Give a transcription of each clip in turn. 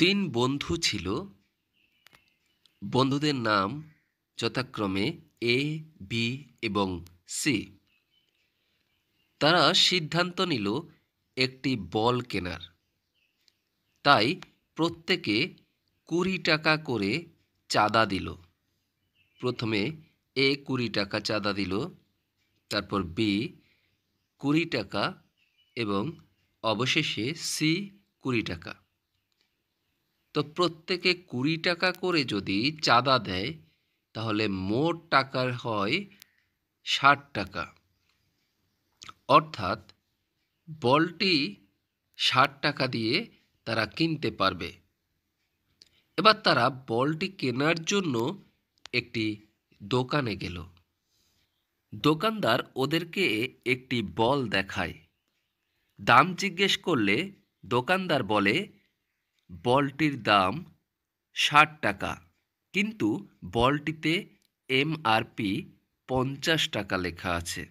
তিন বন্ধু ছিল বন্ধুদের নাম যথাক্রমে এ বি এবং সি তারা সিদ্ধান্ত নিল একটি বল কেনার তাই প্রত্যেকে কুড়ি টাকা করে চাঁদা দিল প্রথমে এ কুড়ি টাকা চাঁদা দিল তারপর বি কুড়ি টাকা এবং অবশেষে সি কুড়ি টাকা তো প্রত্যেকে কুড়ি টাকা করে যদি চাঁদা দেয় তাহলে মোট টাকার হয় ষাট টাকা অর্থাৎ বলটি ষাট টাকা দিয়ে তারা কিনতে পারবে এবার তারা বলটি কেনার জন্য একটি দোকানে গেল দোকানদার ওদেরকে একটি বল দেখায় দাম জিজ্ঞেস করলে দোকানদার বলে বলটির দাম ষাট টাকা কিন্তু বলটিতে এমআরপি পঞ্চাশ টাকা লেখা আছে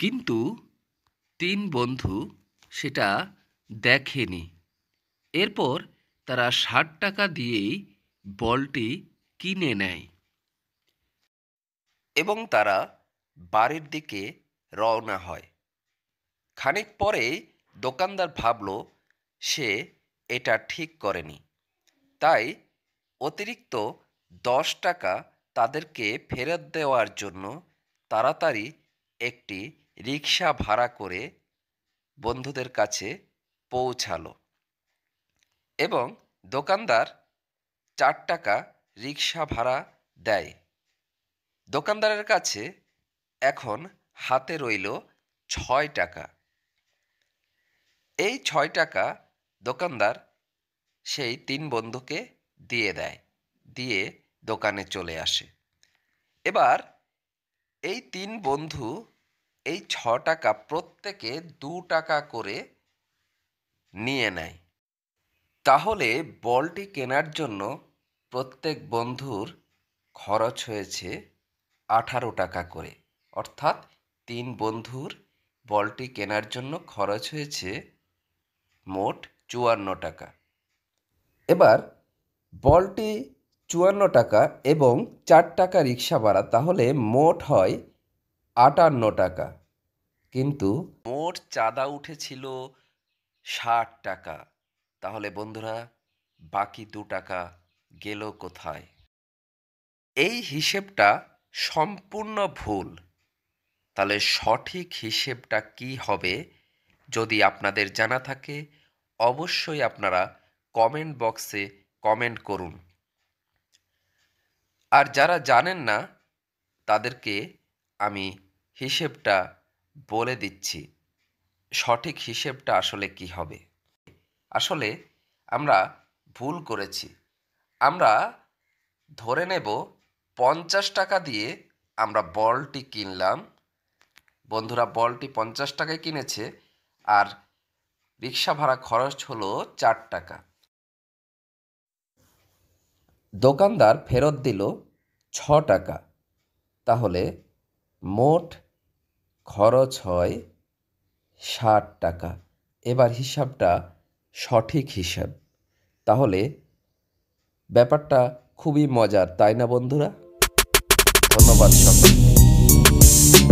কিন্তু তিন বন্ধু সেটা দেখেনি এরপর তারা ষাট টাকা দিয়েই বলটি কিনে নেয় এবং তারা বাড়ির দিকে রওনা হয় খানিক পরেই দোকানদার ভাবল সে এটা ঠিক করেনি তাই অতিরিক্ত দশ টাকা তাদেরকে ফেরত দেওয়ার জন্য তাড়াতাড়ি একটি রিক্সা ভাড়া করে বন্ধুদের কাছে পৌঁছালো এবং দোকানদার চার টাকা রিক্সা ভাড়া দেয় দোকানদারের কাছে এখন হাতে রইল ছয় টাকা এই ছয় টাকা দোকানদার সেই তিন বন্ধুকে দিয়ে দেয় দিয়ে দোকানে চলে আসে এবার এই তিন বন্ধু এই ছ টাকা প্রত্যেকে দু টাকা করে নিয়ে নেয় তাহলে বলটি কেনার জন্য প্রত্যেক বন্ধুর খরচ হয়েছে আঠারো টাকা করে অর্থাৎ তিন বন্ধুর বলটি কেনার জন্য খরচ হয়েছে মোট চুয়ান্ন টাকা এবার বলটি চুয়ান্ন টাকা এবং চার টাকা রিক্সা ভাড়া তাহলে মোট হয় আটান্ন টাকা কিন্তু মোট চাঁদা উঠেছিল ষাট টাকা তাহলে বন্ধুরা বাকি দু টাকা গেল কোথায় এই হিসেবটা সম্পূর্ণ ভুল তাহলে সঠিক হিসেবটা কি হবে যদি আপনাদের জানা থাকে অবশ্যই আপনারা কমেন্ট বক্সে কমেন্ট করুন আর যারা জানেন না তাদেরকে আমি হিসেবটা বলে দিচ্ছি সঠিক হিসেবটা আসলে কি হবে আসলে আমরা ভুল করেছি আমরা ধরে নেব পঞ্চাশ টাকা দিয়ে আমরা বলটি কিনলাম বন্ধুরা বলটি পঞ্চাশ টাকায় কিনেছে আর রিক্সা ভাড়া খরচ হলো চার টাকা দোকানদার ফেরত দিল ছ টাকা তাহলে মোট খরচ হয় ষাট টাকা এবার হিসাবটা সঠিক হিসাব তাহলে ব্যাপারটা খুবই মজার তাই না বন্ধুরা ধন্যবাদ সকল